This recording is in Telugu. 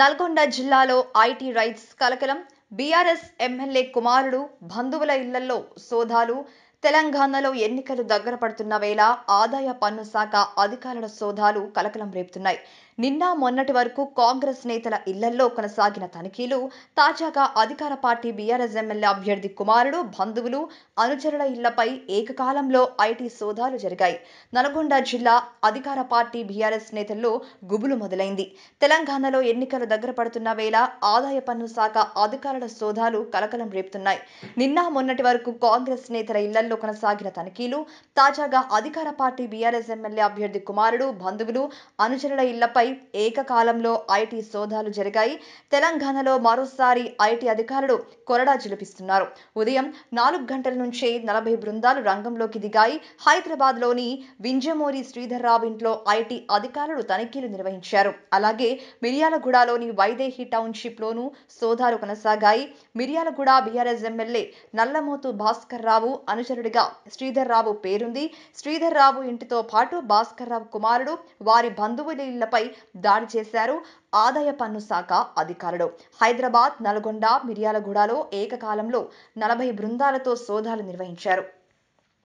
నల్గొండ జిల్లాలో ఐటీ రైట్స్ కలకలం బీఆర్ఎస్ ఎమ్మెల్యే కుమారుడు బంధువుల ఇళ్లలో సోదాలు తెలంగాణలో ఎన్నికలు దగ్గర పడుతున్న వేళ ఆదాయ పన్ను శాఖ అధికారుల సోదాలు కలకలం రేపుతున్నాయి నిన్న మొన్నటి వరకు కాంగ్రెస్ నేతల ఇళ్లల్లో కొనసాగిన తనిఖీలు తాజాగా అధికార పార్టీ బీఆర్ఎస్ ఎమ్మెల్యే అభ్యర్థి కుమారుడు బంధువులు అనుచరుల ఇళ్లపై ఏకకాలంలో ఐటీ సోదాలు జరిగాయి నల్గొండ జిల్లా అధికార పార్టీ బీఆర్ఎస్ నేతల్లో గుబులు మొదలైంది తెలంగాణలో ఎన్నికలు దగ్గర పడుతున్న వేళ ఆదాయ పన్ను శాఖ అధికారుల సోదాలు కలకలం రేపుతున్నాయి నిన్న మొన్నటి వరకు కాంగ్రెస్ నేతల ఇళ్లలో ఎన్నికల్లో కొనసాగిన తనిఖీలు తాజాగా అధికార పార్టీ బీఆర్ఎస్ ఎమ్మెల్యే అభ్యర్థి కుమారుడు బంధువులు అనుచరుల ఇళ్లపై ఏకకాలంలో ఐటీ సోదాలు జరిగాయి తెలంగాణలో మరోసారి ఐటీ అధికారులు కొరడా జిలిపిస్తున్నారు ఉదయం నాలుగు గంటల నుంచే నలభై బృందాలు రంగంలోకి దిగాయి హైదరాబాద్ లోని వింజమూరి శ్రీధర్రావు ఇంట్లో ఐటీ అధికారులు తనిఖీలు నిర్వహించారు అలాగే మిర్యాలగూడలోని వైదేహి టౌన్షిప్ లోనూ సోదాలు కొనసాగాయి మిర్యాలగూడ బీఆర్ఎస్ ఎమ్మెల్యే నల్లమోతు భాస్కర్ రావు అనుచరుడు శ్రీధర్ శ్రీధర్రావు పేరుంది శ్రీధర్రావు ఇంటితో పాటు భాస్కర్రావు కుమారుడు వారి బంధువుల ఇళ్లపై దాడి చేశారు ఆదాయ పన్ను శాఖ అధికారులు హైదరాబాద్ నల్గొండ మిర్యాలగూడలో ఏకకాలంలో నలభై బృందాలతో సోదాలు నిర్వహించారు